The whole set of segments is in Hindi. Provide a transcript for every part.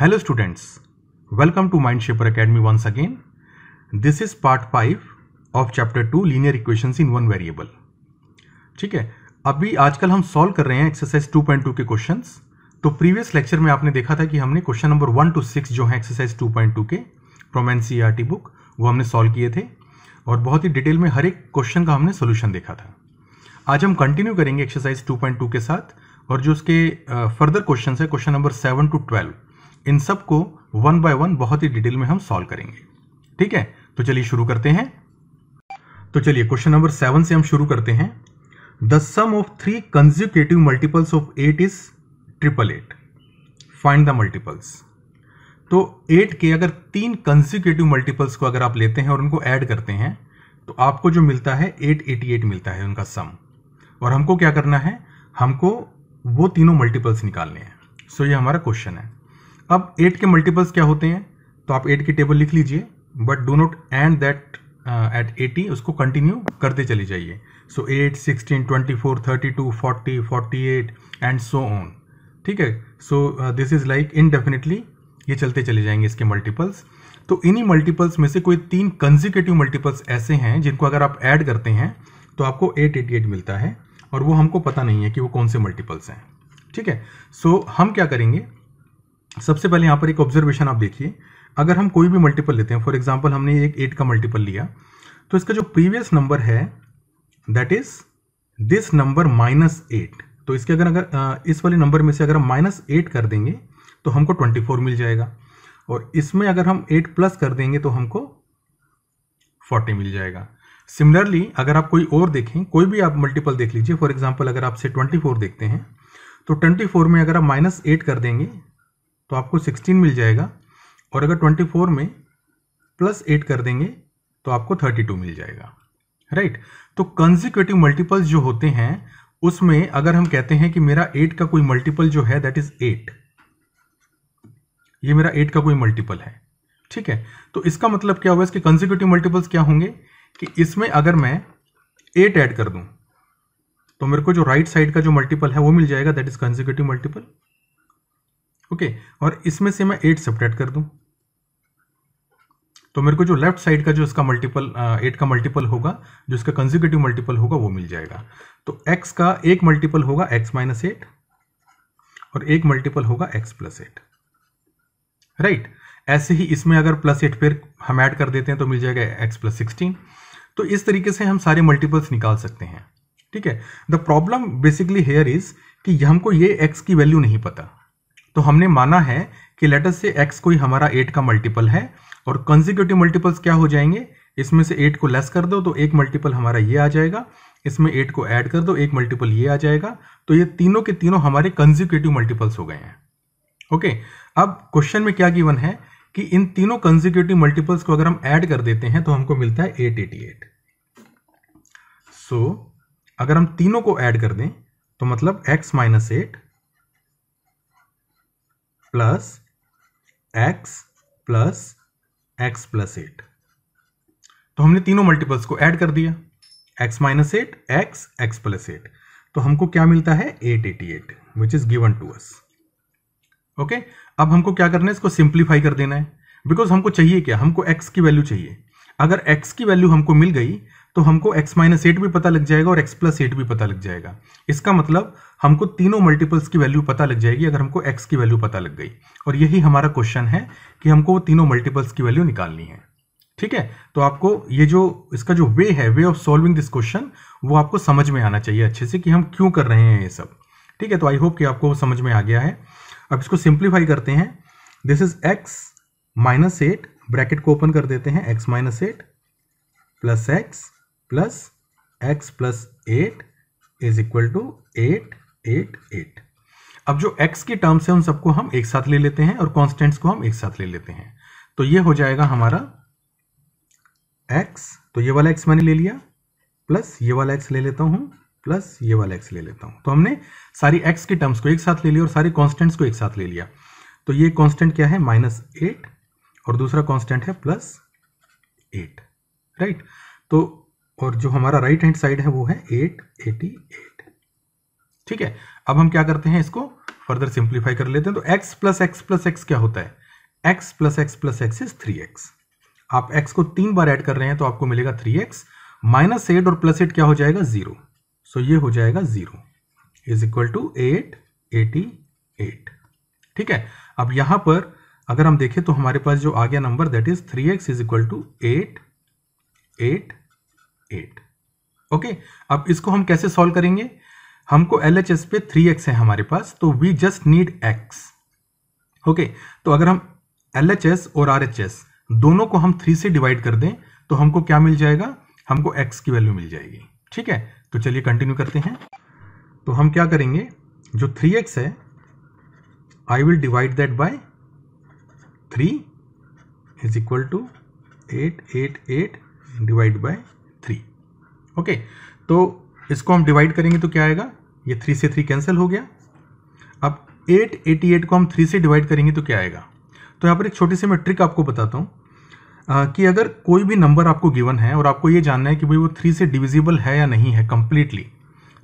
Hello students welcome to Mind Shaper Academy once again this is part five of chapter two linear equation in one variable ठीक है अभी आजकल हम सॉल्व कर रहे हैं एक्सरसाइज 2.2 के क्वेश्चन तो प्रीवियस लेक्चर में आपने देखा था कि हमने question number one to six जो है एक्सरसाइज 2.2 के फ्रॉम टी बुक वो हमने सॉल्व किए थे और बहुत ही डिटेल में हर एक क्वेश्चन का हमने सोल्यूशन देखा था आज हम कंटिन्यू करेंगे एक्सरसाइज टू के साथ और जो उसके फर्दर क्वेश्चन है question number seven to twelve इन सब को वन बाय वन बहुत ही डिटेल में हम सॉल्व करेंगे ठीक है तो चलिए शुरू करते हैं तो चलिए क्वेश्चन नंबर सेवन से हम शुरू करते हैं the sum of three consecutive multiples of eight is triple eight find the multiples तो एट के अगर तीन कंजिव मल्टीपल्स को अगर आप लेते हैं और उनको ऐड करते हैं तो आपको जो मिलता है एट एटी एट मिलता है उनका सम और हमको क्या करना है हमको वो तीनों मल्टीपल्स निकालने हैं सो so ये हमारा क्वेश्चन है अब एट के मल्टीपल्स क्या होते हैं तो आप एट की टेबल लिख लीजिए but do not end that eight eighty उसको कंटिन्यू करते चले जाइए so eight sixteen twenty four thirty two forty forty eight and so on ठीक है so this is like indefinitely ये चलते चले जाएंगे इसके मल्टीपल्स तो इन्हीं मल्टीपल्स में से कोई तीन कंजिकेटिव मल्टीपल्स ऐसे हैं जिनको अगर आप ऐड करते हैं तो आपको एट एटी एट मिलता है और वो हमको पता नहीं है कि वो कौन से मल्टीपल्स हैं ठीक है सो so, हम क्या करेंगे सबसे पहले यहाँ पर एक ऑब्जर्वेशन आप देखिए अगर हम कोई भी मल्टीपल लेते हैं फॉर एग्जाम्पल हमने एक एट का मल्टीपल लिया तो इसका जो प्रीवियस नंबर है that is this number minus eight तो इसके अगर अगर इस वाले नंबर में से अगर हम माइनस एट कर देंगे तो हमको ट्वेंटी फोर मिल जाएगा और इसमें अगर हम एट प्लस कर देंगे तो हमको फोर्टी मिल जाएगा सिमिलरली अगर आप कोई और देखें कोई भी आप मल्टीपल देख लीजिए फॉर एग्जाम्पल अगर आपसे ट्वेंटी फोर देखते हैं तो ट्वेंटी फोर में अगर आप माइनस एट कर देंगे तो आपको सिक्सटीन मिल जाएगा और अगर ट्वेंटी फोर में प्लस एट कर देंगे तो आपको थर्टी टू मिल जाएगा राइट right? तो कंजिक्यूटिव मल्टीपल्स जो होते हैं उसमें अगर हम कहते हैं कि मेरा एट का कोई मल्टीपल जो है दैट इज एट ये मेरा एट का कोई मल्टीपल है ठीक है तो इसका मतलब क्या हुआ इसके कंजिक्यूटिव मल्टीपल्स क्या होंगे कि इसमें अगर मैं एट ऐड कर दूं तो मेरे को जो राइट right साइड का जो मल्टीपल है वो मिल जाएगा that is consecutive multiple okay okay, और इसमें से मैं एट सेपरेट कर दूं तो मेरे को जो लेफ्ट साइड का जो इसका मल्टीपल एट का मल्टीपल होगा जो इसका कंजिक्यूटिव मल्टीपल होगा वो मिल जाएगा तो एक्स का एक मल्टीपल होगा एक्स माइनस एट और एक मल्टीपल होगा एक्स प्लस एट राइट ऐसे ही इसमें अगर प्लस एट फिर हम ऐड कर देते हैं तो मिल जाएगा एक्स प्लस सिक्सटीन तो इस तरीके से हम सारे मल्टीपल्स निकाल सकते हैं ठीक है the problem basically here is कि हमको ये एक्स की वैल्यू नहीं पता तो हमने माना है कि लेटस से एक्स कोई हमारा एट का मल्टीपल है और कंजिक्यूटिव मल्टीपल्स क्या हो जाएंगे इसमें से एट को लेस कर दो तो एक मल्टीपल हमारा ये आ जाएगा इसमें एट को ऐड कर दो एक मल्टीपल ये आ जाएगा तो ये तीनों के तीनों हमारे कंजिक्यूटिव मल्टीपल्स हो गए हैं ओके अब क्वेश्चन में क्या गिवन है कि इन तीनों कंजिक्यूटिव मल्टीपल्स को अगर हम ऐड कर देते हैं तो हमको मिलता है एट एटी एट सो अगर हम तीनों को ऐड कर दें तो मतलब x minus eight plus x plus x plus eight तो हमने तीनों मल्टीपल्स को ऐड कर दिया x minus eight x x plus eight तो हमको क्या मिलता है eight eighty eight which is given to us okay अब हमको क्या करना है इसको सिंप्लीफाई कर देना है बिकॉज हमको चाहिए क्या हमको एक्स की वैल्यू चाहिए अगर एक्स की वैल्यू हमको मिल गई तो हमको x माइनस एट भी पता लग जाएगा और x प्लस एट भी पता लग जाएगा इसका मतलब हमको तीनों मल्टीपल्स की वैल्यू पता लग जाएगी अगर हमको x की वैल्यू पता लग गई और यही हमारा क्वेश्चन है कि हमको तीनों मल्टीपल्स की वैल्यू निकालनी है ठीक है तो आपको ये जो इसका जो वे है way of solving this question वो आपको समझ में आना चाहिए अच्छे से कि हम क्यों कर रहे हैं ये सब ठीक है तो आई होप कि आपको समझ में आ गया है अब इसको सिंप्लीफाई करते हैं this is x minus eight bracket को ओपन कर देते हैं x minus eight plus x plus x plus eight is equal to eight eight eight अब जो x की टर्म्स है उन सबको हम एक साथ ले लेते हैं और कॉन्स्टेंट्स को हम एक साथ ले लेते हैं तो ये हो जाएगा हमारा x तो ये वाला x मैंने ले लिया प्लस ये वाला x ले लेता हूं प्लस ये वाला x ले लेता हूं तो हमने सारी x की टर्म्स को एक साथ ले लिया और सारे कॉन्स्टेंट्स को एक साथ ले लिया तो ये कॉन्स्टेंट क्या है माइनस एट और दूसरा कॉन्स्टेंट है प्लस एट राइट तो और जो हमारा राइट हैंड साइड है वो है एट एटी एट ठीक है अब हम क्या करते हैं इसको फर्दर सिंप्लीफाई कर लेते हैं तो x plus x plus x क्या होता है x plus x plus x is three x आप x को तीन बार ऐड कर रहे हैं तो आपको मिलेगा थ्री एक्स माइनस एट और प्लस एट क्या हो जाएगा जीरो सो ये हो जाएगा zero is equal to eight eighty eight ठीक है अब यहां पर अगर हम देखें तो हमारे पास जो आ गया number that is three x is equal to eight eight eight okay अब इसको हम कैसे सॉल्व करेंगे हमको एल एच एस पे थ्री एक्स है हमारे पास तो we just need x okay तो अगर हम एल एच एस और आर एच एस दोनों को हम थ्री से डिवाइड कर दें तो हमको क्या मिल जाएगा हमको एक्स की वैल्यू मिल जाएगी ठीक है तो चलिए कंटिन्यू करते हैं तो हम क्या करेंगे जो थ्री एक्स है I will divide that by three is equal to eight eight eight divide by okay तो इसको हम डिवाइड करेंगे तो क्या आएगा ये थ्री से थ्री कैंसिल हो गया अब एट एटी एट को हम थ्री से डिवाइड करेंगे तो क्या आएगा तो यहाँ पर एक छोटी सी मैं ट्रिक आपको बताता हूँ कि अगर कोई भी नंबर आपको गिवन है और आपको ये जानना है कि भाई वो थ्री से डिविजिबल है या नहीं है कम्प्लीटली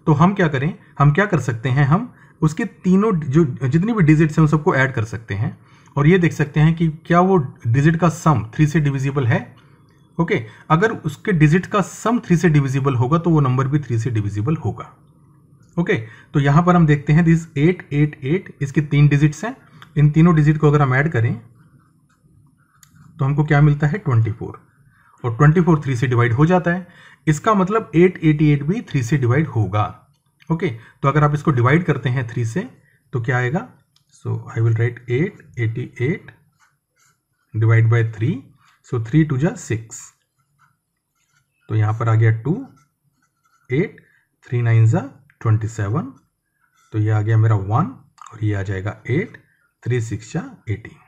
तो हम क्या करें हम क्या कर सकते हैं हम उसके तीनों जो जितनी भी डिजिट्स हैं उन सबको ऐड कर सकते हैं और ये देख सकते हैं कि क्या वो डिजिट का सम थ्री से डिविजिबल है ओके okay, अगर उसके डिजिट का सम थ्री से डिविजिबल होगा तो वो नंबर भी थ्री से डिविजिबल होगा ओके okay, तो यहां पर हम देखते हैं दिस एट एट एट इसके तीन डिजिट्स हैं इन तीनों डिजिट को अगर हम ऐड करें तो हमको क्या मिलता है ट्वेंटी फोर और ट्वेंटी फोर थ्री से डिवाइड हो जाता है इसका मतलब एट एटी एट भी थ्री से डिवाइड होगा ओके okay, तो अगर आप इसको डिवाइड करते हैं थ्री से तो क्या आएगा so I will write eight eighty eight divide by three so three two जा सिक्स तो यहाँ पर आ गया टू एट थ्री नाइन ज़ा ट्वेंटी सेवन तो ये आ गया मेरा वन और ये आ जाएगा एट थ्री सिक्स जा एटीन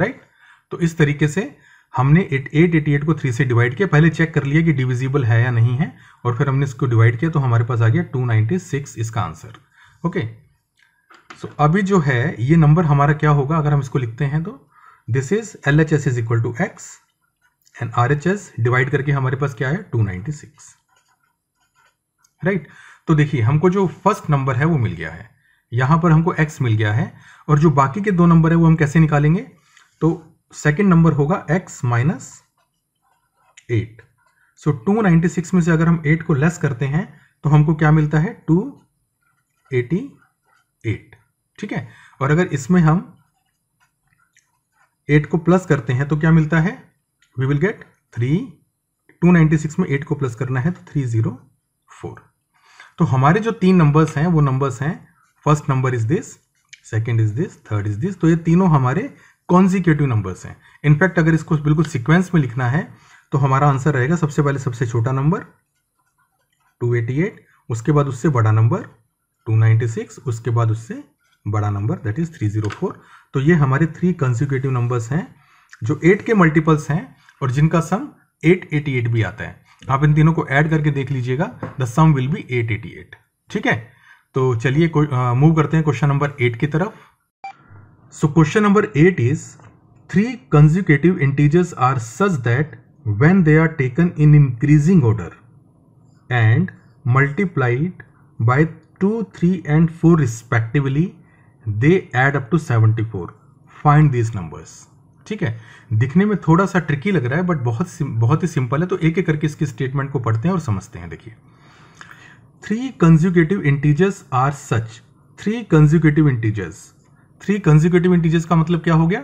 राइट तो इस तरीके से हमने एट एट एटी एट को थ्री से डिवाइड किया पहले चेक कर लिया कि डिविजिबल है या नहीं है और फिर हमने इसको डिवाइड किया तो हमारे पास आ गया टू नाइनटी सिक्स इसका answer okay okay? So so, अभी जो है ये नंबर हमारा क्या होगा अगर हम इसको लिखते हैं तो this is L H S is equal to x and R H S divide करके हमारे पास क्या है 296 राइट right? तो देखिए हमको जो फर्स्ट नंबर है वो मिल गया है यहां पर हमको x मिल गया है और जो बाकी के दो नंबर है वो हम कैसे निकालेंगे तो सेकेंड नंबर होगा x minus eight so two ninety six में से अगर हम एट को लेस करते हैं तो हमको क्या मिलता है टू एटी एट ठीक है और अगर इसमें हम एट को प्लस करते हैं तो क्या मिलता है we will get three two ninety six में एट को प्लस करना है तो थ्री जीरो फोर तो हमारे जो तीन नंबर्स हैं वो नंबर्स हैं first number is this second is this third is this तो ये तीनों हमारे कॉन्जिक्यूटिव नंबर्स हैं इनफैक्ट अगर इसको बिल्कुल सिक्वेंस में लिखना है तो हमारा आंसर रहेगा सबसे पहले सबसे छोटा नंबर 288 उसके बाद उससे बड़ा नंबर 296 उसके बाद उससे बड़ा नंबर दैट इज 304 तो ये हमारे थ्री कंजिक्यूटिव नंबर्स हैं जो एट के मल्टीपल्स हैं और जिनका सम 888 भी आता है आप इन तीनों को ऐड करके देख लीजिएगा द सम विल बी 888 ठीक है तो चलिए मूव करते हैं क्वेश्चन नंबर एट की तरफ so question number eight is three consecutive integers are such that when they are taken in increasing order and multiplied by two three and four respectively they add up to seventy four find these numbers ठीक है दिखने में थोड़ा सा ट्रिकी लग रहा है बट बहुत बहुत ही सिंपल है तो एक एक करके इसके स्टेटमेंट को पढ़ते हैं और समझते हैं देखिए three consecutive integers are such three consecutive integers three consecutive integers का मतलब क्या हो गया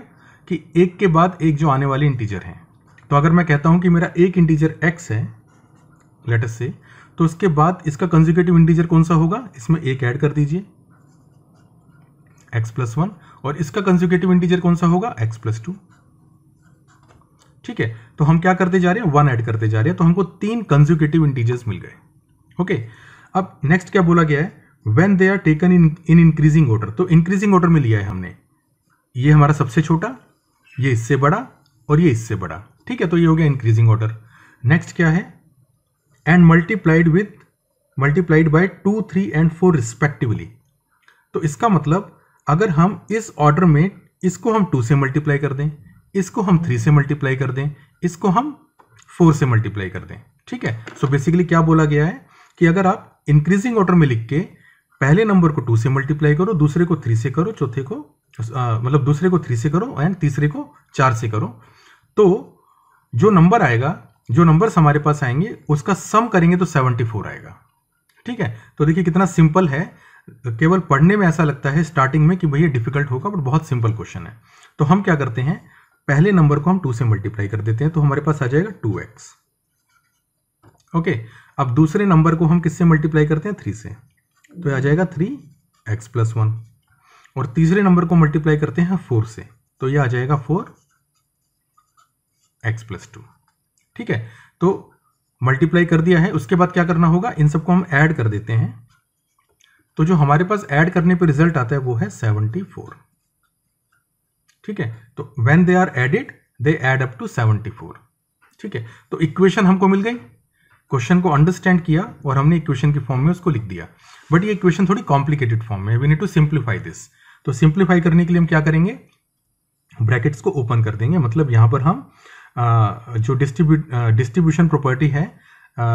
कि एक के बाद एक जो आने वाले इंटीजर हैं तो अगर मैं कहता हूं कि मेरा एक इंटीजर x है लेटस से तो उसके बाद इसका कंज्यूगेटिव इंटीजर कौन सा होगा इसमें एक ऐड कर दीजिए एक्स प्लस वन और इसका कंजुकेटिव इंटीजर कौन सा होगा एक्स प्लस टू ठीक है तो हम क्या करते जा रहे हैं वन ऐड करते जा रहे हैं तो हमको तीन कंजुकेटिव इंटीजर्स मिल गए ओके अब नेक्स्ट क्या बोला गया है when they are taken in in increasing order तो इंक्रीजिंग ऑर्डर में लिया है हमने ये हमारा सबसे छोटा ये इससे बड़ा और ये इससे बड़ा ठीक है तो ये हो गया इंक्रीजिंग ऑर्डर नेक्स्ट क्या है and multiplied with multiplied by two three and four respectively तो इसका मतलब अगर हम इस ऑर्डर में इसको हम टू से मल्टीप्लाई कर दें इसको हम थ्री से मल्टीप्लाई कर दें इसको हम फोर से मल्टीप्लाई कर दें ठीक है सो so बेसिकली क्या बोला गया है कि अगर आप इंक्रीजिंग ऑर्डर में लिख के पहले नंबर को टू से मल्टीप्लाई करो दूसरे को थ्री से करो चौथे को मतलब दूसरे को थ्री से करो एंड तीसरे को चार से करो तो जो नंबर आएगा जो नंबर्स हमारे पास आएंगे उसका सम करेंगे तो सेवेंटी फोर आएगा ठीक है तो देखिए कितना सिंपल है तो केवल पढ़ने में ऐसा लगता है स्टार्टिंग में कि भैया डिफिकल्ट होगा बट बहुत सिंपल क्वेश्चन है तो हम क्या करते हैं पहले नंबर को हम टू से मल्टीप्लाई कर देते हैं तो हमारे पास आ जाएगा टू एक्स ओके अब दूसरे नंबर को हम किससे मल्टीप्लाई करते हैं थ्री से तो आ जाएगा थ्री एक्स प्लस वन और तीसरे नंबर को मल्टीप्लाई करते हैं फोर से तो ये आ जाएगा फोर एक्स प्लस टू ठीक है तो मल्टीप्लाई कर दिया है उसके बाद क्या करना होगा इन सबको हम ऐड कर देते हैं तो जो हमारे पास ऐड करने पर रिजल्ट आता है वो है 74 ठीक है तो when they are added they add up to 74 ठीक है तो इक्वेशन हमको मिल गई क्वेश्चन को अंडरस्टैंड किया और हमने इक्वेशन की फॉर्म में उसको लिख दिया बट ये इक्वेशन थोड़ी कॉम्प्लिकेटेड फॉर्म में we need to simplify this तो सिंप्लीफाई करने के लिए हम क्या करेंगे ब्रैकेट्स को ओपन कर देंगे मतलब यहां पर हम जो डिस्ट्रीब्यूट डिस्ट्रीब्यूशन प्रॉपर्टी है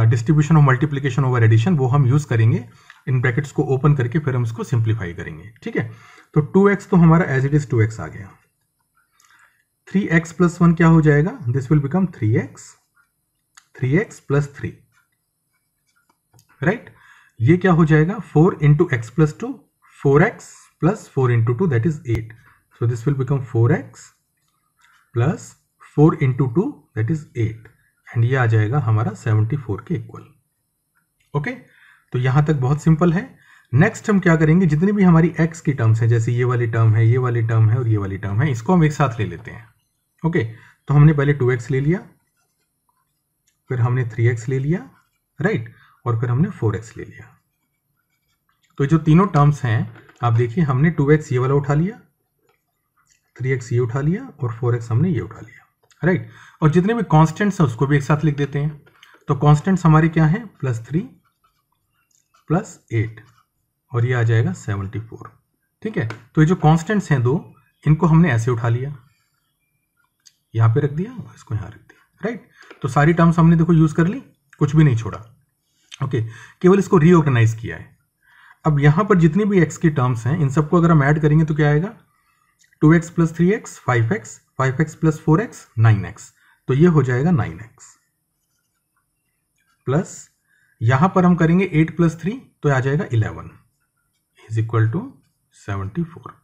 distribution of multiplication over addition वो हम यूज़ करेंगे इन ब्रैकेट्स को ओपन करके फिर हम इसको सिंप्लीफाई करेंगे ठीक है तो 2x तो हमारा एज इट इज 2x आ गया 3x प्लस वन क्या हो जाएगा this will become 3x 3x plus three right ये क्या हो जाएगा 4 into x plus two four x plus four into two that is eight so this will become 4x plus four into two that is 8 and ये आ जाएगा हमारा 74 के इक्वल ओके okay? तो यहां तक बहुत सिंपल है नेक्स्ट हम क्या करेंगे जितनी भी हमारी एक्स की टर्म्स हैं जैसे ये वाली टर्म है ये वाली टर्म है और ये वाली टर्म है इसको हम एक साथ ले लेते हैं ओके तो हमने पहले टू एक्स ले लिया फिर हमने थ्री एक्स ले लिया राइट और फिर हमने फोर एक्स ले लिया तो जो तीनों टर्म्स हैं आप देखिए हमने टू एक्स ये वाला उठा लिया थ्री एक्स ये उठा लिया और फोर एक्स हमने ये उठा लिया राइट और जितने भी कॉन्स्टेंट्स हैं उसको भी एक साथ लिख देते हैं तो कॉन्स्टेंट्स हमारे क्या है प्लस थ्री प्लस एट और ये आ जाएगा सेवनटी फोर ठीक है तो ये जो कांस्टेंट्स हैं दो इनको हमने ऐसे उठा लिया यहाँ पे रख दिया और इसको यहाँ रख दिया राइट तो सारी टर्म्स हमने देखो यूज़ कर ली कुछ भी नहीं छोड़ा ओके केवल इसको रीऑर्गेनाइज किया है अब यहाँ पर जितनी भी एक्स की टर्म्स हैं इन सबको अगर हम ऐड करेंगे तो क्या आएगा two x plus three x five x five x plus four x nine x तो ये हो जाएगा नाइन एक्स प्लस यहां पर हम करेंगे एट प्लस थ्री तो आ जाएगा eleven is equal to seventy four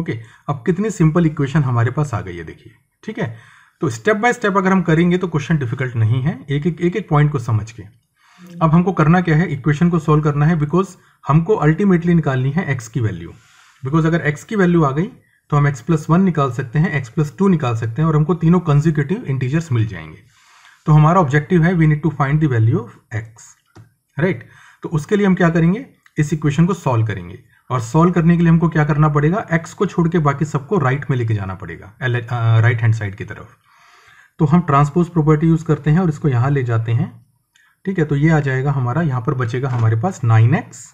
okay अब कितनी सिंपल इक्वेशन हमारे पास आ गई है देखिए ठीक है तो स्टेप बाय स्टेप अगर हम करेंगे तो क्वेश्चन डिफिकल्ट नहीं है एक एक एक एक पॉइंट को समझ के अब हमको करना क्या है इक्वेशन को सोल्व करना है बिकॉज हमको अल्टीमेटली निकालनी है एक्स की वैल्यू बिकॉज अगर एक्स की वैल्यू आ गई तो हम एक्स प्लस वन निकाल सकते हैं एक्स प्लस टू निकाल सकते हैं और हमको तीनों कंजिक्यूटिव इंटीजर्स मिल जाएंगे तो हमारा ऑब्जेक्टिव है we need to find the value of x right तो उसके लिए हम क्या करेंगे इस इक्वेशन को सॉल्व करेंगे और सॉल्व करने के लिए हमको क्या करना पड़ेगा एक्स को छोड़ के बाकी सबको राइट में लेके जाना पड़ेगा राइट हैंड साइड की तरफ तो हम ट्रांसपोज प्रॉपर्टी यूज करते हैं और इसको यहां ले जाते हैं ठीक है तो ये आ जाएगा हमारा यहां पर बचेगा हमारे पास nine x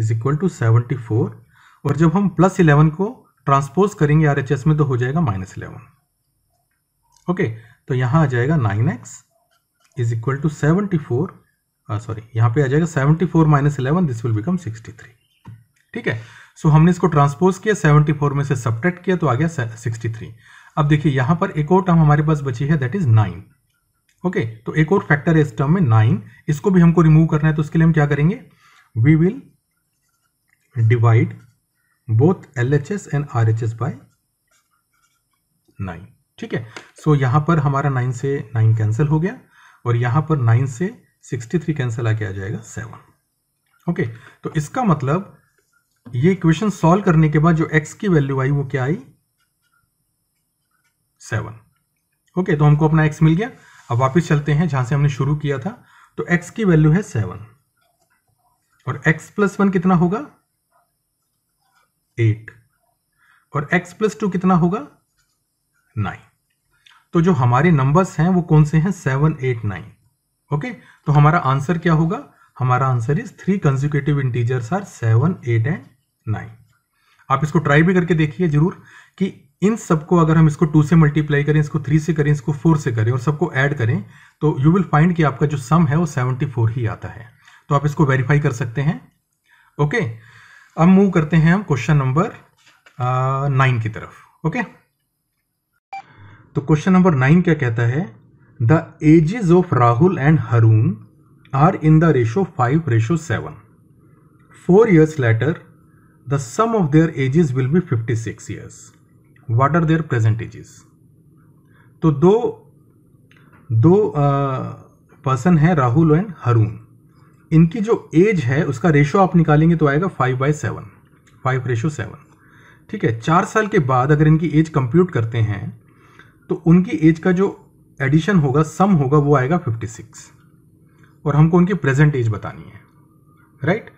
is equal to seventy four और जब हम प्लस इलेवन को ट्रांसपोज करेंगे आर एच एस में तो हो जाएगा माइनस इलेवन ओके तो यहाँ आ जाएगा nine x is equal to seventy four sorry यहाँ पे आ जाएगा seventy four minus eleven this will become sixty three ठीक है सो so, हमने इसको ट्रांसपोज किया 74 में से सब्ट्रैक्ट किया तो आ गया 63 अब देखिए यहां पर एक और टर्म हमारे पास बची है दैट इज 9 ओके तो एक और फैक्टर है इस टर्म में 9 इसको भी हमको रिमूव करना है तो उसके लिए हम क्या करेंगे we will divide both L H S and R H S by nine ठीक है सो यहाँ पर हमारा नाइन से नाइन कैंसिल हो गया और यहाँ पर नाइन से सिक्सटी थ्री कैंसिल आके आ जाएगा सेवन ओके तो इसका मतलब ये इक्वेशन सॉल्व करने के बाद जो एक्स की वैल्यू आई वो क्या आई सेवन ओके तो हमको अपना एक्स मिल गया अब वापस चलते हैं जहां से हमने शुरू किया था तो एक्स की वैल्यू है सेवन और एक्स प्लस वन कितना होगा एट और एक्स प्लस टू कितना होगा नाइन तो जो हमारे नंबर्स हैं वो कौन से हैं सेवन एट नाइन ओके तो हमारा आंसर क्या होगा हमारा answer is three consecutive integers are seven eight and nine आप इसको ट्राई भी करके देखिए जरूर कि इन सबको अगर हम इसको टू से मल्टीप्लाई करें इसको थ्री से करें इसको फोर से करें और सबको ऐड करें तो यू विल फाइंड कि आपका जो सम है वो सेवेंटी फोर ही आता है तो आप इसको वेरीफाई कर सकते हैं ओके अब मूव करते हैं हम क्वेश्चन नंबर नाइन की तरफ ओके okay? तो क्वेश्चन नंबर नाइन क्या कहता है the ages of Rahul and Haroon are in the ratio five ratio seven four years later the sum of their ages will be fifty six years what are their present ages तो दो दो पर्सन है राहुल एंड हरून इनकी जो एज है उसका रेशो आप निकालेंगे तो आएगा five by seven five ratio seven ठीक है चार साल के बाद अगर इनकी एज कंप्यूट करते हैं तो उनकी एज का जो एडिशन होगा सम होगा वो आएगा 56 और हमको उनकी प्रेजेंट एज बतानी है राइट right?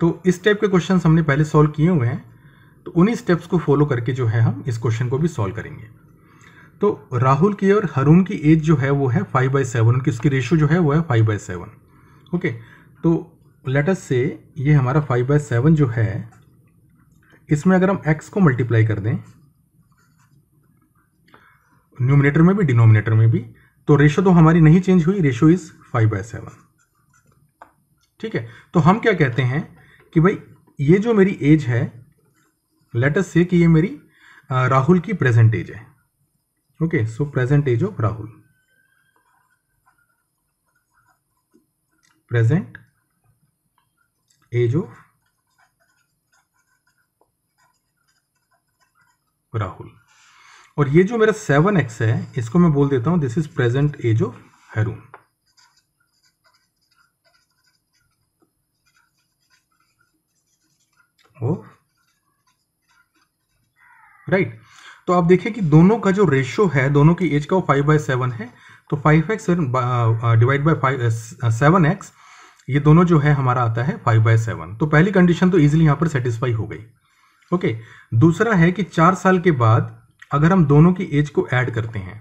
तो इस टाइप के क्वेश्चन हमने पहले सॉल्व किए हुए हैं तो उन्हीं स्टेप्स को फॉलो करके जो है हम इस क्वेश्चन को भी सॉल्व करेंगे तो राहुल की और हरुण की एज जो है वो है फाइव बाई सेवन उनकी उसकी रेशियो जो है वो है फाइव बाई सेवन ओके तो लेटस से ये हमारा फाइव बाई सेवन जो है इसमें अगर हम एक्स को मल्टीप्लाई कर दें न्यूमिनेटर में भी डिनोमिनेटर में भी तो रेशो तो हमारी नहीं चेंज हुई ratio is five by seven ठीक है तो हम क्या कहते हैं कि भाई ये जो मेरी एज है लेटस से कि ये मेरी राहुल की प्रेजेंट एज है okay so present age of Rahul present age of Rahul और ये जो मेरा सेवन एक्स है इसको मैं बोल देता हूं this is present age of Haroon right right. तो आप देखिए कि दोनों का जो रेशियो है दोनों की एज का वो फाइव बाई सेवन है तो five x divide by five seven x ये दोनों जो है हमारा आता है फाइव बाय सेवन तो पहली कंडीशन तो इजिली यहां पर सेटिस्फाई हो गई ओके okay. दूसरा है कि चार साल के बाद अगर हम दोनों की एज को ऐड करते हैं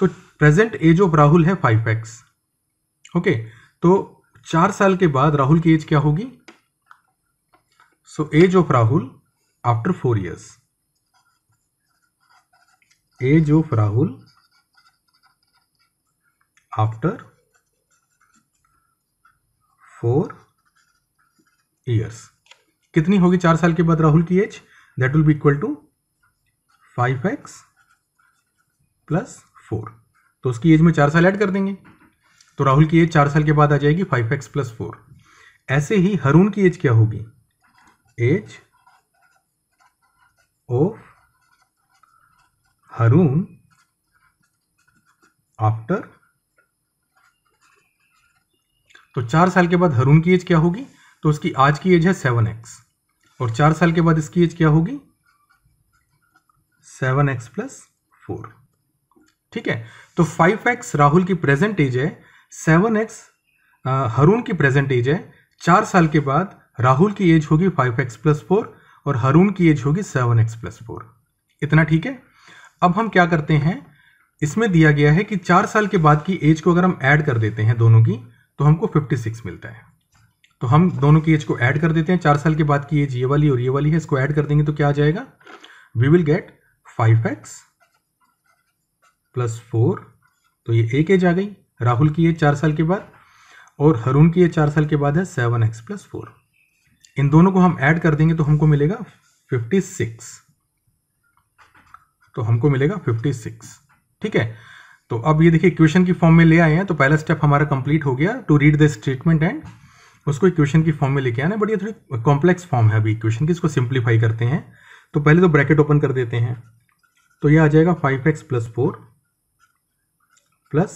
तो प्रेजेंट एज ऑफ राहुल है फाइव एक्स ओके तो चार साल के बाद राहुल की एज क्या होगी so age of Rahul after four years age of Rahul after four years कितनी होगी चार साल के बाद राहुल की age that will be equal to five x plus four तो उसकी एज में चार साल ऐड कर देंगे तो राहुल की एज चार साल के बाद आ जाएगी फाइव एक्स प्लस फोर ऐसे ही हरून की एज क्या होगी एज ऑफ हरून आफ्टर तो चार साल के बाद हरून की एज क्या होगी तो उसकी आज की एज है सेवन एक्स और चार साल के बाद इसकी एज क्या होगी सेवन एक्स प्लस फोर ठीक है तो फाइव एक्स राहुल की प्रेजेंट एज है सेवन एक्स हरुण की प्रेजेंट एज है चार साल के बाद राहुल की एज होगी फाइव एक्स प्लस फोर और हरून की एज होगी सेवन एक्स प्लस फोर इतना ठीक है अब हम क्या करते हैं इसमें दिया गया है कि चार साल के बाद की एज को अगर हम ऐड कर देते हैं दोनों की तो हमको फिफ्टी सिक्स मिलता है तो हम दोनों की एज को ऐड कर देते हैं चार साल के बाद की एज ये वाली और ये वाली है इसको ऐड कर देंगे तो क्या आ जाएगा we will get five x plus four तो ये एक एज आ गई राहुल की ये चार साल के बाद और हरुण की ये चार साल के बाद है सेवन एक्स प्लस फोर इन दोनों को हम ऐड कर देंगे तो हमको मिलेगा फिफ्टी सिक्स तो हमको मिलेगा फिफ्टी सिक्स ठीक है तो अब ये देखिए इक्वेशन की फॉर्म में ले आए हैं तो पहला स्टेप हमारा कंप्लीट हो गया to read the statement and उसको इक्वेशन की फॉर्म में लेके आना बट ये थोड़ी कॉम्प्लेक्स फॉर्म है अभी इक्वेशन की इसको सिंप्लीफाई करते हैं तो पहले तो ब्रैकेट ओपन कर देते हैं तो ये आ जाएगा five x plus four plus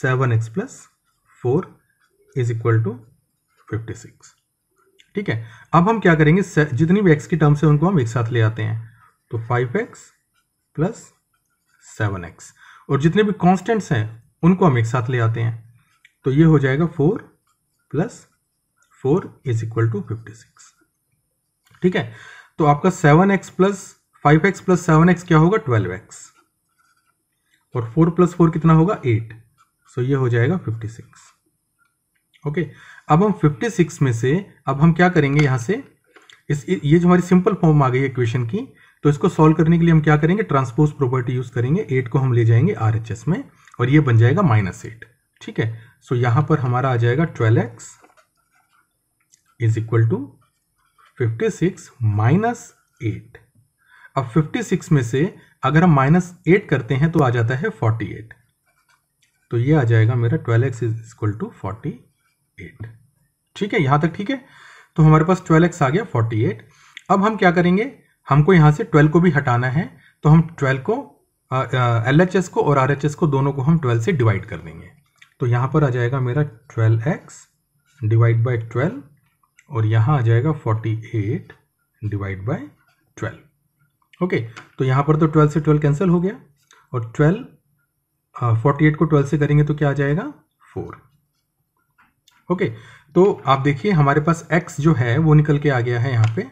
seven x plus four is equal to fifty six ठीक है अब हम क्या करेंगे जितनी भी एक्स की टर्म्स है उनको हम एक साथ ले आते हैं तो five x plus seven x और जितने भी कॉन्स्टेंट्स हैं उनको हम एक साथ ले आते हैं तो ये हो जाएगा four plus four is equal to fifty six ठीक है तो आपका seven x plus five x plus seven x क्या होगा ट्वेल्व एक्स और फोर प्लस फोर कितना होगा एट सो ये हो जाएगा फिफ्टी सिक्स ओके अब हम फिफ्टी सिक्स में से अब हम क्या करेंगे यहां से इस ये जो हमारी सिंपल फॉर्म आ गई इक्वेशन की तो इसको सॉल्व करने के लिए हम क्या करेंगे ट्रांसपोज प्रॉपर्टी यूज करेंगे एट को हम ले जाएंगे आर एच एस में और ये बन जाएगा माइनस एट ठीक है सो so, यहां पर हमारा आ जाएगा twelve x is equal to fifty six minus eight अब 56 में से अगर हम माइनस एट करते हैं तो आ जाता है 48 तो ये आ जाएगा मेरा 12x x is equal to forty ठीक है यहां तक ठीक है तो हमारे पास 12x आ गया 48 अब हम क्या करेंगे हमको यहां से 12 को भी हटाना है तो हम 12 को एल एच एस को और आर एच एस को दोनों को हम 12 से डिवाइड कर देंगे तो यहां पर आ जाएगा मेरा 12x x divide by twelve और यहां आ जाएगा 48 डिवाइड बाई ट्वेल्व ओके तो यहाँ पर तो ट्वेल्व से ट्वेल्व कैंसिल हो गया और ट्वेल्व फोर्टी एट को ट्वेल्व से करेंगे तो क्या आ जाएगा फोर ओके okay, तो आप देखिए हमारे पास एक्स जो है वो निकल के आ गया है यहाँ पे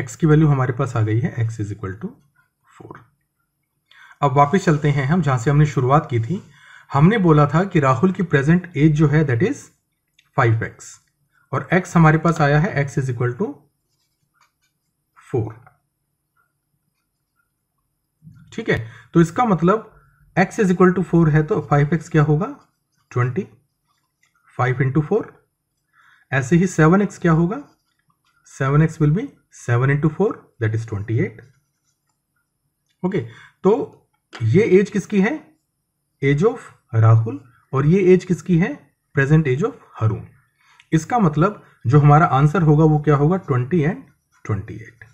एक्स की वैल्यू हमारे पास आ गई है x is equal to four अब वापस चलते हैं हम जहां से हमने शुरुआत की थी हमने बोला था कि राहुल की प्रेजेंट एज जो है दैट इज फाइव एक्स और एक्स हमारे पास आया है x is equal to four ठीक है तो इसका मतलब x is equal to four है तो फाइव एक्स क्या होगा ट्वेंटी फाइव इंटू फोर ऐसे ही सेवन एक्स क्या होगा seven x will be seven into four that is twenty eight okay तो ये एज किसकी है एज ऑफ राहुल और ये एज किसकी है प्रेजेंट एज ऑफ हरूण इसका मतलब जो हमारा आंसर होगा वो क्या होगा ट्वेंटी एंड ट्वेंटी एट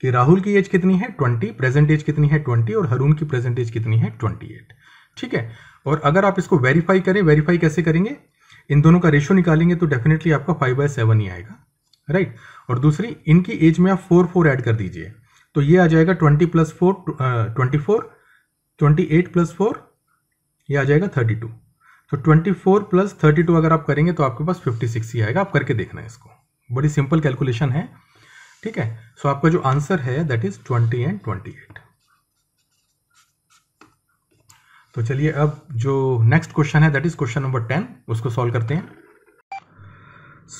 कि राहुल की एज कितनी है ट्वेंटी प्रेजेंट एज कितनी है ट्वेंटी और हरून की प्रेजेंट एज कितनी है ट्वेंटी एट ठीक है और अगर आप इसको वेरीफाई करें वेरीफाई कैसे करेंगे इन दोनों का रेशियो निकालेंगे तो डेफिनेटली आपका फाइव बाय सेवन ही आएगा राइट और दूसरी इनकी एज में आप फोर फोर ऐड कर दीजिए तो ये आ जाएगा twenty plus four twenty four twenty eight plus four ये आ जाएगा थर्टी टू तो twenty four plus thirty two अगर आप करेंगे तो आपके पास फिफ्टी सिक्स ही आएगा आप करके देखना है इसको बड़ी सिंपल कैलकुलेशन है ठीक है सो so, आपका जो आंसर है that is twenty and twenty eight तो चलिए अब जो नेक्स्ट क्वेश्चन है that is question number ten उसको सॉल्व करते हैं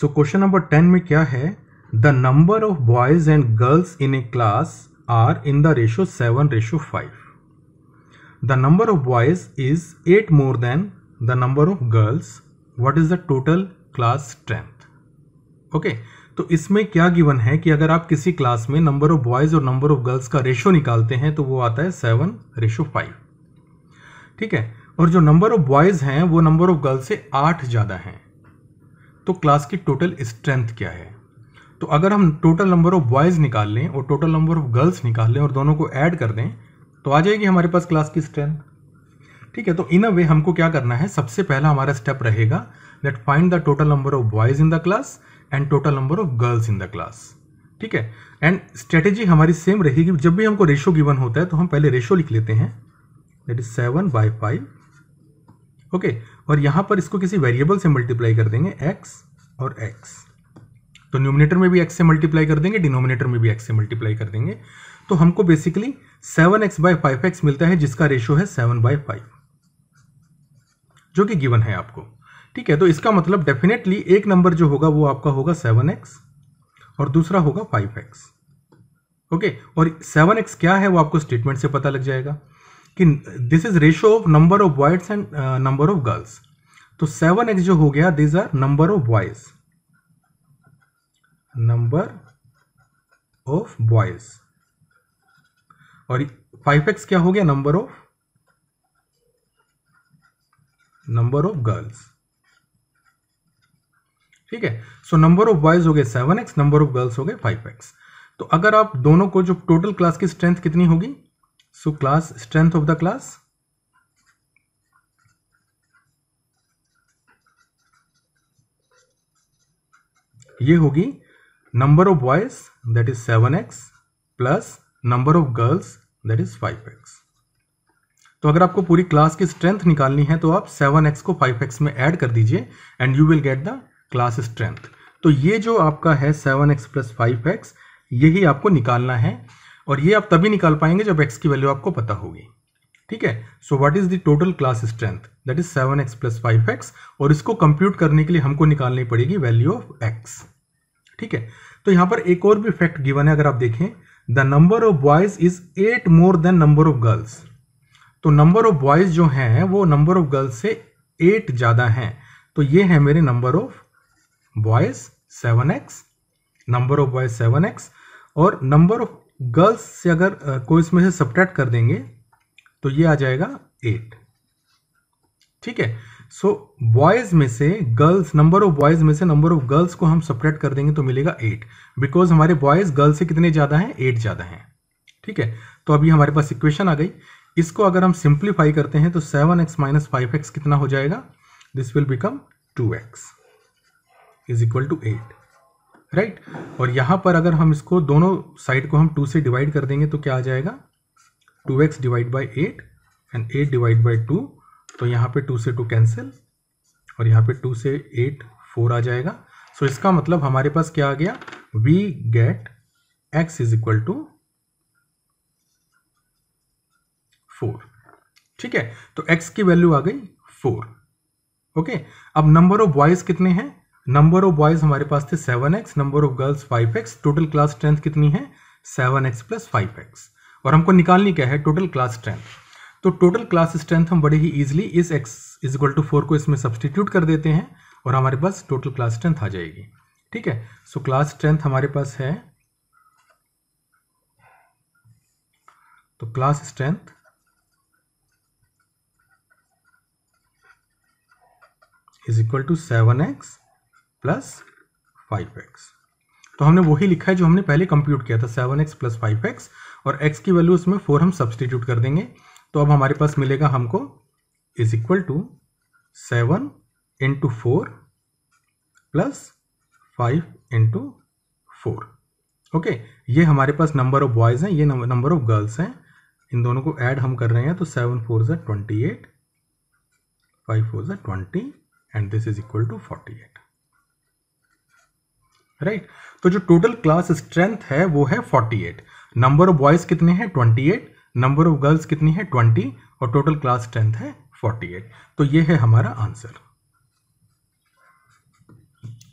सो क्वेश्चन नंबर टेन में क्या है the number of boys and girls in a class are in the ratio seven ratio five the number of boys is eight more than the number of girls what is the total class strength okay तो इसमें क्या गिवन है कि अगर आप किसी क्लास में नंबर ऑफ बॉयज़ और नंबर ऑफ गर्ल्स का रेशो निकालते हैं तो वो आता है सेवन रेशो फाइव ठीक है और जो नंबर ऑफ बॉयज़ हैं वो नंबर ऑफ गर्ल्स से आठ ज़्यादा हैं तो क्लास की टोटल स्ट्रेंथ क्या है तो अगर हम टोटल नंबर ऑफ बॉयज़ निकाल लें और टोटल नंबर ऑफ गर्ल्स निकाल लें और दोनों को ऐड कर दें तो आ जाएगी हमारे पास क्लास की स्ट्रेंथ ठीक है तो इन अ वे हमको क्या करना है सबसे पहला हमारा स्टेप रहेगा that find the total number of boys in the class and total number of girls in the class ठीक है एंड स्ट्रेटेजी हमारी सेम रहेगी जब भी हमको रेशो गिवन होता है तो हम पहले रेशो लिख लेते हैं that is seven by five okay और यहाँ पर इसको किसी वेरिएबल से मल्टीप्लाई कर देंगे एक्स और एक्स तो न्यूमिनेटर में भी एक्स से मल्टीप्लाई कर देंगे डिनोमिनेटर में भी एक्स से मल्टीप्लाई कर देंगे तो हमको basically seven x by five x मिलता है जिसका रेशो है सेवन बाय फाइव जो कि गिवन है आपको ठीक है तो इसका मतलब डेफिनेटली एक नंबर जो होगा वो आपका होगा सेवन एक्स और दूसरा होगा फाइव एक्स ओके और सेवन एक्स क्या है वो आपको स्टेटमेंट से पता लग जाएगा कि this is ratio of number of boys and number of girls तो सेवन एक्स जो हो गया these are number of boys number of boys और फाइव एक्स क्या हो गया number of number of girls ठीक है सो नंबर ऑफ बॉयज हो गए seven x number of girls हो गए फाइव एक्स तो अगर आप दोनों को जो टोटल क्लास की स्ट्रेंथ कितनी होगी so class strength of the class ये होगी number of boys that is seven x plus number of girls that is five x तो अगर आपको पूरी क्लास की स्ट्रेंथ निकालनी है तो आप सेवन एक्स को फाइव एक्स में ऐड कर दीजिए and you will get the class strength तो ये जो आपका है seven x plus five x यही आपको निकालना है और ये आप तभी निकाल पाएंगे जब एक्स की वैल्यू आपको पता होगी ठीक है so what is the total class strength that is seven x plus five x और इसको कंप्यूट करने के लिए हमको निकालनी पड़ेगी वैल्यू ऑफ एक्स ठीक है तो यहां पर एक और भी फैक्ट गिवन है अगर आप देखें the number of boys is eight more than number of girls तो नंबर ऑफ बॉयज जो हैं वो नंबर ऑफ गर्ल्स से एट ज़्यादा हैं तो ये है मेरे number of boys seven x number of boys seven x और नंबर ऑफ गर्ल्स से अगर को इसमें से सब्ट्रैक्ट कर देंगे तो ये आ जाएगा एट ठीक है सो बॉयज में से गर्ल्स नंबर ऑफ बॉयज में से नंबर ऑफ गर्ल्स को हम सपरेट कर देंगे तो मिलेगा एट बिकॉज हमारे बॉयज गर्ल्स से कितने ज़्यादा हैं एट ज़्यादा हैं ठीक है तो अभी हमारे पास इक्वेशन आ गई इसको अगर हम सिंप्लीफाई करते हैं तो seven x minus five x कितना हो जाएगा this will become two x is equal to eight right और यहां पर अगर हम इसको दोनों साइड को हम टू से डिवाइड कर देंगे तो क्या आ जाएगा two x divide by eight and eight divide by two तो यहां पे टू से टू कैंसिल और यहां पे टू से एट फोर आ जाएगा सो so इसका मतलब हमारे पास क्या आ गया we get x is equal to four ठीक है तो एक्स की वैल्यू आ गई फोर ओके okay? अब नंबर ऑफ बॉयज कितने हैं नंबर ऑफ बॉयज हमारे पास थे seven x number of girls five x total class strength कितनी है seven x plus five x और हमको निकालनी क्या है टोटल क्लास स्ट्रेंथ तो टोटल क्लास स्ट्रेंथ हम बड़े ही इजिली इस x is equal to four को इसमें सब्सटीट्यूट कर देते हैं और हमारे पास टोटल क्लास स्ट्रेंथ आ जाएगी ठीक है सो क्लास स्ट्रेंथ हमारे पास है तो class strength is equal to seven x plus five x तो हमने वही लिखा है जो हमने पहले कंप्यूट किया था seven x plus five x और एक्स की वैल्यू उसमें फोर हम सब्सटीट्यूट कर देंगे तो अब हमारे पास मिलेगा हमको is equal to seven into four plus five into four okay ये हमारे पास नंबर ऑफ बॉयज़ हैं ये नंबर ऑफ गर्ल्स हैं इन दोनों को ऐड हम कर रहे हैं तो सेवन फोर ज़ा ट्वेंटी एट फाइव फोर जै twenty and this is equal to forty eight right right? तो जो टोटल क्लास स्ट्रेंथ है वो है 48 नंबर ऑफ बॉयज कितने हैं 28 नंबर ऑफ गर्ल्स कितनी है 20 और टोटल क्लास स्ट्रेंथ है 48 तो ये है हमारा आंसर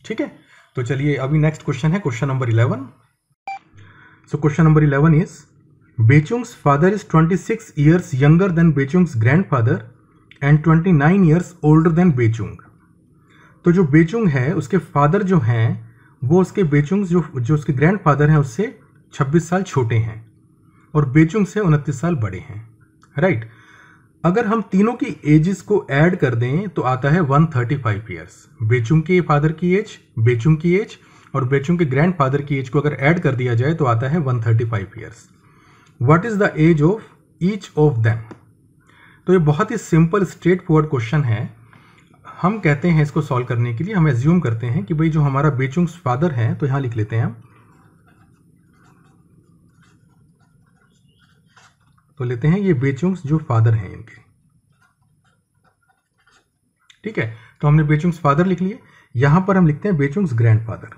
ठीक है तो चलिए अभी नेक्स्ट क्वेश्चन है question number 11 so question number 11 is Bechung's father is 26 years younger than Bechung's grandfather and twenty nine older than Bechung तो जो बेचुंग है उसके फादर जो हैं वो उसके बेचुंग जो जो उसके ग्रैंड फादर हैं उससे 26 साल छोटे हैं और बेचुंग से उनतीस साल बड़े हैं राइट अगर हम तीनों की एजेस को ऐड कर दें तो आता है 135 थर्टी फाइव ईयर्स बेचुंग के फादर की एज बेचुंग की एज और बेचुंग के ग्रैंड फादर की एज को अगर ऐड कर दिया जाए तो आता है 135 thirty five years what is the age of each of them तो ये बहुत ही सिंपल स्ट्रेट फॉरवर्ड क्वेश्चन है हम कहते हैं इसको सॉल्व करने के लिए हम एज्यूम करते हैं कि भाई जो हमारा बेचुंग्स फादर है तो यहां लिख लेते हैं हम तो लेते हैं ये बेचुंग्स जो फादर हैं इनके ठीक है तो हमने बेचुंग्स फादर लिख लिए यहां पर हम लिखते हैं बेचुंग्स ग्रैंडफादर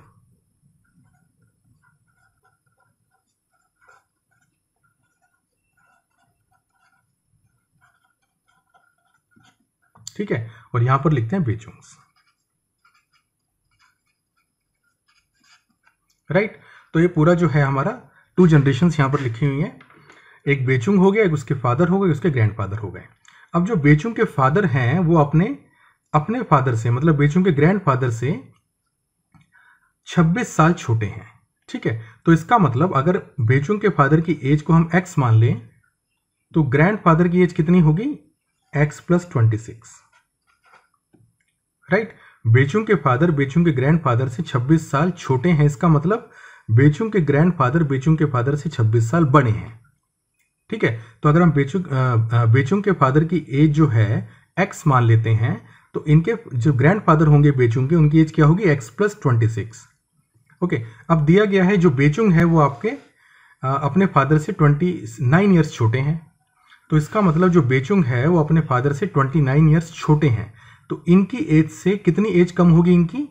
ठीक है और यहां पर लिखते हैं बेचूंग्स राइट right? तो ये पूरा जो है हमारा टू जनरेशन यहां पर लिखी हुई है एक बेचुंग हो गया एक उसके फादर हो गए उसके ग्रैंडफादर हो गए अब जो बेचुंग के फादर हैं वो अपने अपने फादर से मतलब बेचुंग के ग्रैंडफादर से 26 साल छोटे हैं ठीक है तो इसका मतलब अगर बेचुंग के फादर की एज को हम एक्स मान लें तो ग्रैंडफादर की एज कितनी होगी x plus twenty six right Bechung के फादर बेचुंग के ग्रैंडफादर से 26 साल छोटे हैं इसका मतलब बेचुंग के ग्रैंडफादर बेचुंग के फादर से 26 साल बड़े हैं ठीक है तो अगर हम बेचुंग बेचुंग के फादर की एज जो है एक्स मान लेते हैं तो इनके जो ग्रैंडफादर होंगे के उनकी एज क्या होगी x plus twenty six okay अब दिया गया है जो बेचुंग है वो आपके आ, अपने फादर से ट्वेंटी नाइन ईयर्स छोटे हैं तो इसका मतलब जो बेचुंग है वो अपने फादर से ट्वेंटी नाइन ईयर्स छोटे हैं तो इनकी एज से कितनी एज कम होगी इनकी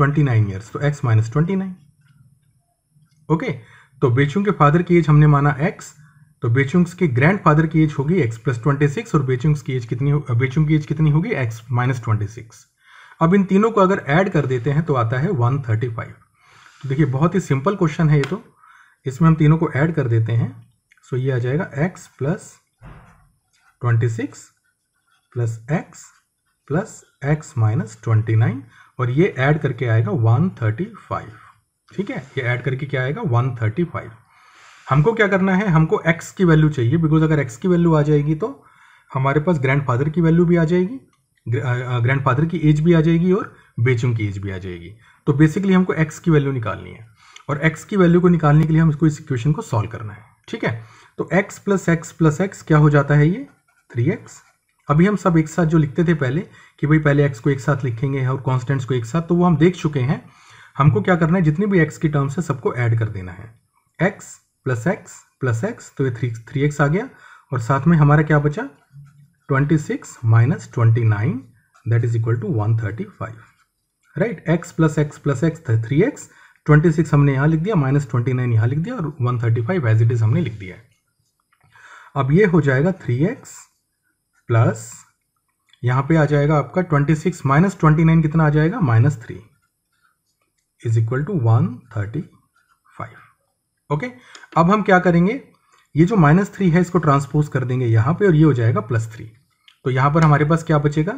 29 नाइन ईयर्स तो x minus twenty nine okay तो, तो बेचुंग के फादर की एज हमने माना एक्स तो बेचुंग्स के ग्रैंड फादर की एज होगी एक्स प्लस ट्वेंटी सिक्स और बेचुंग्स की एज कितनी बेचुंग की एज कितनी होगी एक्स माइनस ट्वेंटी सिक्स अब इन तीनों को अगर ऐड कर देते हैं तो आता है वन थर्टी फाइव तो देखिए बहुत ही सिंपल क्वेश्चन है ये तो इसमें हम तीनों को ऐड कर देते हैं सो ये आ जाएगा x plus twenty six plus x plus x minus twenty nine और ये ऐड करके आएगा वन थर्टी फाइव ठीक है ये ऐड करके क्या आएगा वन थर्टी फाइव हमको क्या करना है हमको एक्स की वैल्यू चाहिए बिकॉज अगर एक्स की वैल्यू आ जाएगी तो हमारे पास ग्रैंडफादर की वैल्यू भी आ जाएगी ग्रैंडफादर की एज भी आ जाएगी और बेचों की एज भी आ जाएगी तो बेसिकली हमको एक्स की वैल्यू निकालनी है और एक्स की वैल्यू को निकालने के लिए हम इसको इस इक्वेशन को सॉल्व करना है ठीक है तो x plus x plus x क्या हो जाता है ये थ्री एक्स अभी हम सब एक साथ जो लिखते थे पहले कि भाई पहले एक्स को एक साथ लिखेंगे और कॉन्स्टेंट्स को एक साथ तो वो हम देख चुके हैं हमको क्या करना है जितनी भी एक्स की टर्म्स है सबको ऐड कर देना है x plus x plus x तो ये थ्री थ्री एक्स आ गया और साथ में हमारा क्या बचा twenty six minus twenty nine that is equal to one thirty five right x plus x plus x three x twenty six हमने यहाँ लिख दिया माइनस ट्वेंटी नाइन यहाँ लिख दिया और one thirty five as it is हमने लिख दिया है अब ये हो जाएगा थ्री एक्स प्लस यहाँ पे आ जाएगा आपका twenty six minus twenty nine कितना आ जाएगा minus three is equal to one thirty five okay अब हम क्या करेंगे ये जो माइनस थ्री है इसको ट्रांसपोज कर देंगे यहाँ पे और ये हो जाएगा प्लस थ्री तो यहाँ पर हमारे पास क्या बचेगा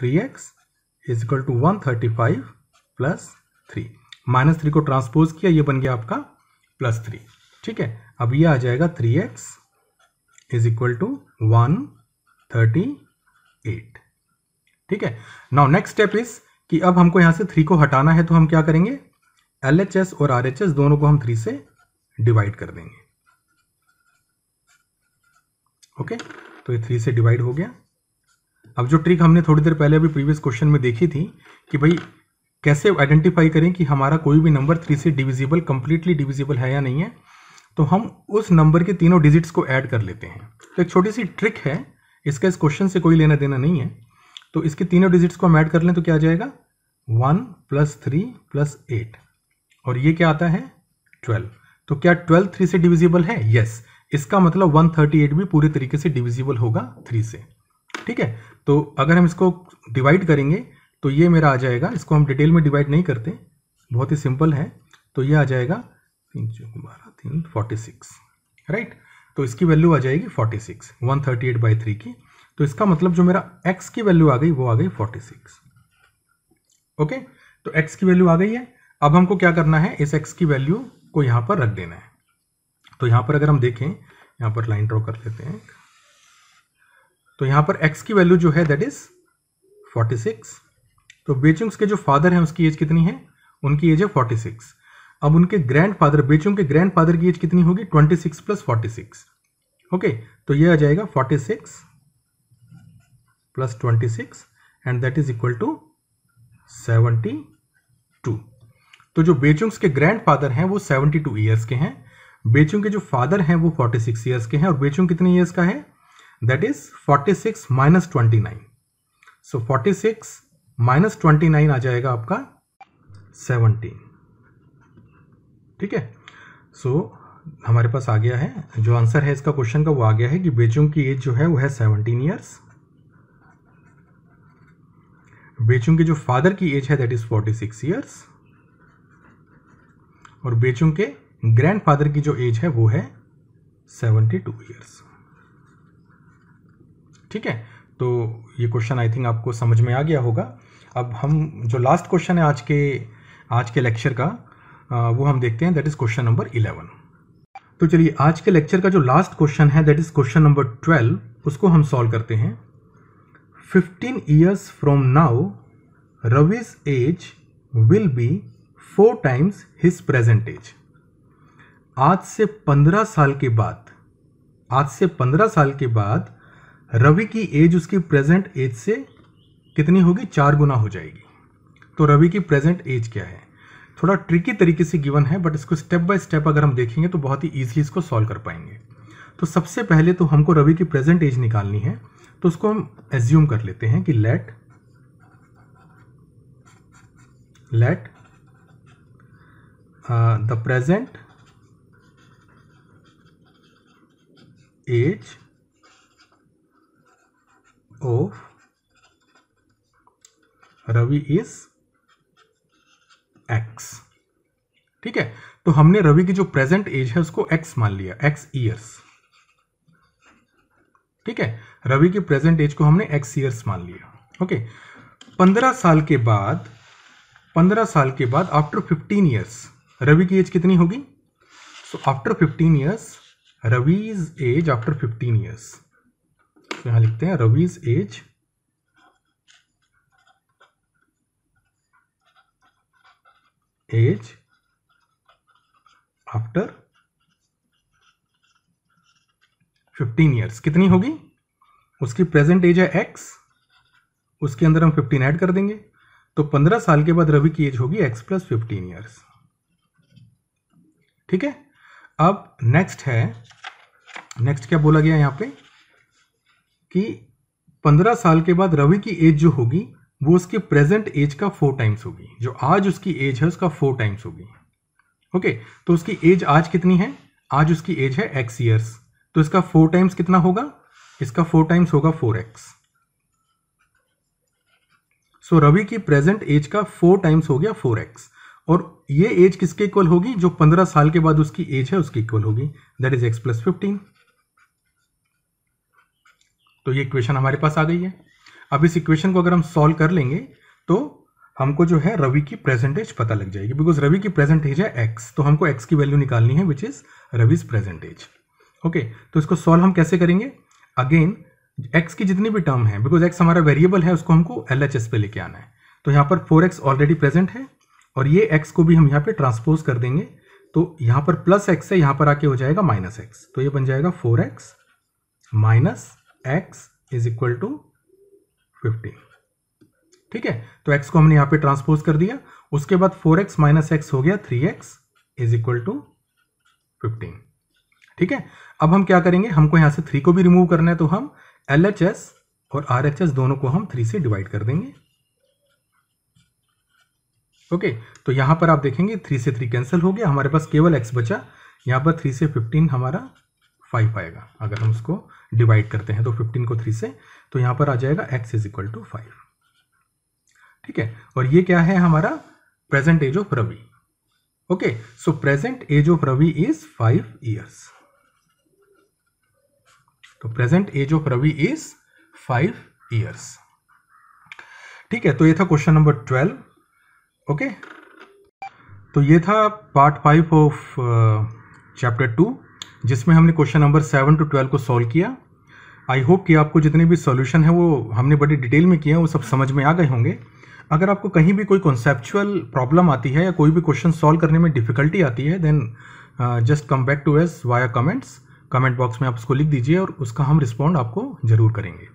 three x is equal to one thirty five plus three minus three को ट्रांसपोज किया ये बन गया आपका प्लस थ्री ठीक है अब ये आ जाएगा three x is equal to one thirty eight ठीक है नाउ नेक्स्ट स्टेप इज कि अब हमको यहां से थ्री को हटाना है तो हम क्या करेंगे एल एच एस और आर एच एस दोनों को हम थ्री से डिवाइड कर देंगे ओके तो ये थ्री से डिवाइड हो गया अब जो ट्रिक हमने थोड़ी देर पहले अभी प्रीवियस क्वेश्चन में देखी थी कि भाई कैसे आइडेंटिफाई करें कि हमारा कोई भी नंबर थ्री से डिविजिबल कंप्लीटली डिविजिबल है या नहीं है तो हम उस नंबर के तीनों डिजिट्स को ऐड कर लेते हैं तो एक छोटी सी ट्रिक है इसका इस क्वेश्चन से कोई लेना देना नहीं है तो इसके तीनों डिजिट्स को हम ऐड कर लें तो क्या आ जाएगा one plus three plus eight और ये क्या आता है ट्वेल्व तो क्या ट्वेल्व थ्री से डिविजिबल है यस इसका मतलब वन थर्टी एट भी पूरे तरीके से डिविजिबल होगा थ्री से ठीक है तो अगर हम इसको डिवाइड करेंगे तो ये मेरा आ जाएगा इसको हम डिटेल में डिवाइड नहीं करते बहुत ही सिंपल है तो ये आ जाएगा तीन चौक बारह तीन फोर्टी सिक्स राइट तो इसकी वैल्यू आ जाएगी forty six one thirty eight by three की तो इसका मतलब जो मेरा एक्स की वैल्यू आ गई वो आ गई फोर्टी सिक्स ओके तो एक्स की वैल्यू आ गई है अब हमको क्या करना है इस एक्स की वैल्यू को यहाँ पर रख देना है तो यहाँ पर अगर हम देखें यहाँ पर लाइन ड्रॉ कर लेते हैं तो यहाँ पर एक्स की वैल्यू जो है दैट इज फोर्टी सिक्स तो बेचुंग्स के जो फादर हैं उसकी एज कितनी है उनकी एज है फोर्टी सिक्स अब उनके फादर बेचों के फादर की एज कितनी होगी 26 प्लस सिक्स ओके तो ये आ जाएगा 46 plus twenty and that is equal to 72 तो जो बेचुंग्स के फादर हैं वो 72 ईयर्स के हैं बेचुंग के जो फादर हैं वो 46 ईयर्स के हैं और बेचुंग कितने ईयर्स का है that is 46 minus twenty so 46 minus twenty आ जाएगा आपका 17 ठीक है सो हमारे पास आ गया है जो आंसर है इसका क्वेश्चन का वो आ गया है कि बेचुंग की एज जो है वो है सेवनटीन ईयर्स बेचुंग के जो फादर की एज है that is forty six years और बेचुंग के ग्रैंडफादर की जो एज है वो है सेवनटी टू ईयर्स ठीक है तो ये क्वेश्चन आई थिंक आपको समझ में आ गया होगा अब हम जो लास्ट क्वेश्चन है आज के आज के लेक्चर का वो हम देखते हैं that is question number eleven तो चलिए आज के लेक्चर का जो लास्ट क्वेश्चन है that is question number twelve उसको हम सॉल्व करते हैं fifteen years from now Ravi's age will be four times his present age आज से पंद्रह साल के बाद आज से पंद्रह साल के बाद रवि की एज उसकी प्रेजेंट एज से कितनी होगी चार गुना हो जाएगी तो रवि की प्रेजेंट एज क्या है थोड़ा ट्रिकी तरीके से गिवन है बट इसको स्टेप बाय स्टेप अगर हम देखेंगे तो बहुत ही ईजिली इसको सॉल्व कर पाएंगे तो सबसे पहले तो हमको रवि की प्रेजेंट एज निकालनी है तो उसको हम एज्यूम कर लेते हैं कि let let the present age of Ravi is ठीक है तो हमने रवि की जो प्रेजेंट एज है उसको एक्स मान लिया एक्स ईयर्स ठीक है रवि की प्रेजेंट एज को हमने एक्स ईयर्स मान लिया ओके पंद्रह साल के बाद पंद्रह साल के बाद आफ्टर फिफ्टीन ईयर्स रवि की एज कितनी होगी so after fifteen years Ravi's age after fifteen years यहां लिखते हैं Ravi's age age after 15 years कितनी होगी उसकी प्रेजेंट एज है एक्स उसके अंदर हम 15 ऐड कर देंगे तो 15 साल के बाद रवि की एज होगी एक्स प्लस फिफ्टीन ईयर्स ठीक है अब नेक्स्ट है नेक्स्ट क्या बोला गया यहां पे कि 15 साल के बाद रवि की एज जो होगी वो उसकी प्रेजेंट एज का फोर टाइम्स होगी जो आज उसकी एज है उसका फोर टाइम्स होगी ओके तो उसकी एज आज कितनी है आज उसकी एज है एक्स ईयर्स तो इसका फोर टाइम्स कितना होगा इसका फोर टाइम्स होगा फोर एक्स सो रवि की प्रेजेंट एज का फोर टाइम्स हो गया फोर एक्स और ये एज किसके इक्वल होगी जो पंद्रह साल के बाद उसकी एज है उसकी इक्वल होगी that is x plus fifteen तो ये इक्वेशन हमारे पास आ गई है अब इस इक्वेशन को अगर हम सॉल्व कर लेंगे तो हमको जो है रवि की प्रेजेंटेज पता लग जाएगी बिकॉज रवि की प्रेजेंटेज है एक्स तो हमको एक्स की वैल्यू निकालनी है which is Ravi's present age okay तो इसको सॉल्व हम कैसे करेंगे अगेन एक्स की जितनी भी टर्म है बिकॉज एक्स हमारा वेरिएबल है उसको हमको एल एच एस पे लेके आना है तो यहाँ पर फोर एक्स ऑलरेडी प्रेजेंट है और ये एक्स को भी हम यहाँ पे ट्रांसपोज कर देंगे तो यहाँ पर प्लस एक्स है यहाँ पर आके हो जाएगा माइनस एक्स तो ये बन जाएगा four x minus x is equal to fifteen ठीक है तो x को हमने यहाँ पे ट्रांसपोज कर दिया उसके बाद 4x एक्स माइनस एक्स हो गया 3x x is equal to fifteen ठीक है अब हम क्या करेंगे हमको यहाँ से थ्री को भी रिमूव करना है तो हम एल एच एस और आर एच एस दोनों को हम थ्री से डिवाइड कर देंगे ओके तो यहाँ पर आप देखेंगे थ्री से थ्री कैंसिल हो गया हमारे पास केवल एक्स बचा यहाँ पर थ्री से फिफ्टीन हमारा फाइव आएगा अगर हम उसको डिवाइड करते हैं तो फिफ्टीन को थ्री से तो यहाँ पर आ जाएगा x is equal to five ठीक है और ये क्या है हमारा present age of Ravi okay so present age of Ravi is five years तो present age of Ravi is five years ठीक है तो ये था क्वेश्चन नंबर ट्वेल्व ओके तो ये था part five of chapter two जिसमें हमने question number seven to twelve को सॉल्व किया आई होप कि आपको जितने भी सॉल्यूशन है वो हमने बड़ी डिटेल में किया वो सब समझ में आ गए होंगे अगर आपको कहीं भी कोई कॉन्सेप्चुअल प्रॉब्लम आती है या कोई भी क्वेश्चन सॉल्व करने में डिफिकल्टी आती है then just come back to us via comments comment box में आप उसको लिख दीजिए और उसका हम रिस्पॉन्ड आपको ज़रूर करेंगे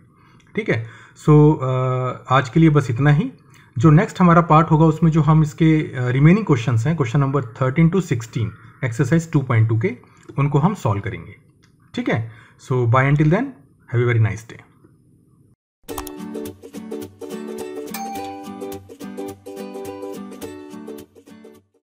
ठीक है सो so, uh, आज के लिए बस इतना ही जो नेक्स्ट हमारा पार्ट होगा उसमें जो हम इसके रिमेनिंग uh, क्वेश्चन हैं question number thirteen to sixteen exercise two point two के उनको हम सॉल्व करेंगे ठीक है so bye until then have a very nice day